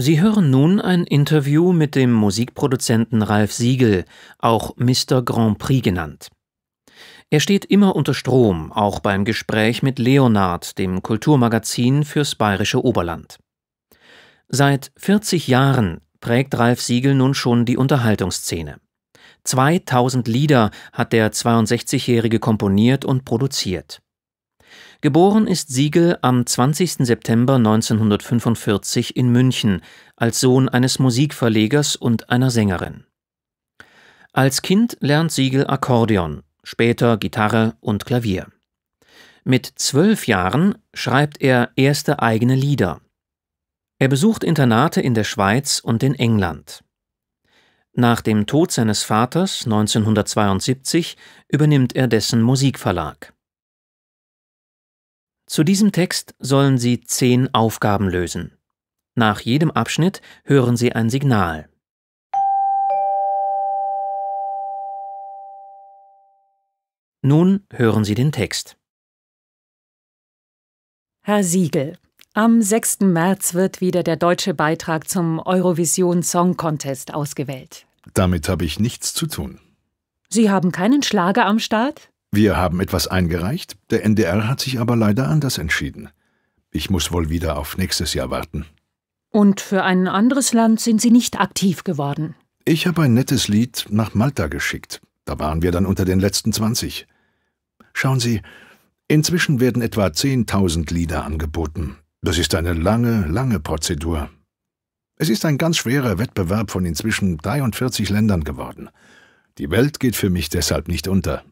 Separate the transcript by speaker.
Speaker 1: Sie hören nun ein Interview mit dem Musikproduzenten Ralf Siegel, auch Mr. Grand Prix genannt. Er steht immer unter Strom, auch beim Gespräch mit Leonard, dem Kulturmagazin fürs bayerische Oberland. Seit 40 Jahren prägt Ralf Siegel nun schon die Unterhaltungsszene. 2000 Lieder hat der 62-Jährige komponiert und produziert. Geboren ist Siegel am 20. September 1945 in München als Sohn eines Musikverlegers und einer Sängerin. Als Kind lernt Siegel Akkordeon, später Gitarre und Klavier. Mit zwölf Jahren schreibt er erste eigene Lieder. Er besucht Internate in der Schweiz und in England. Nach dem Tod seines Vaters 1972 übernimmt er dessen Musikverlag. Zu diesem Text sollen Sie zehn Aufgaben lösen. Nach jedem Abschnitt hören Sie ein Signal. Nun hören Sie den Text.
Speaker 2: Herr Siegel, am 6. März wird wieder der deutsche Beitrag zum Eurovision Song Contest ausgewählt.
Speaker 3: Damit habe ich nichts zu tun.
Speaker 2: Sie haben keinen Schlager am Start?
Speaker 3: Wir haben etwas eingereicht, der NDR hat sich aber leider anders entschieden. Ich muss wohl wieder auf nächstes Jahr warten.
Speaker 2: Und für ein anderes Land sind Sie nicht aktiv geworden?
Speaker 3: Ich habe ein nettes Lied nach Malta geschickt. Da waren wir dann unter den letzten 20. Schauen Sie, inzwischen werden etwa 10.000 Lieder angeboten. Das ist eine lange, lange Prozedur. Es ist ein ganz schwerer Wettbewerb von inzwischen 43 Ländern geworden. Die Welt geht für mich deshalb nicht unter.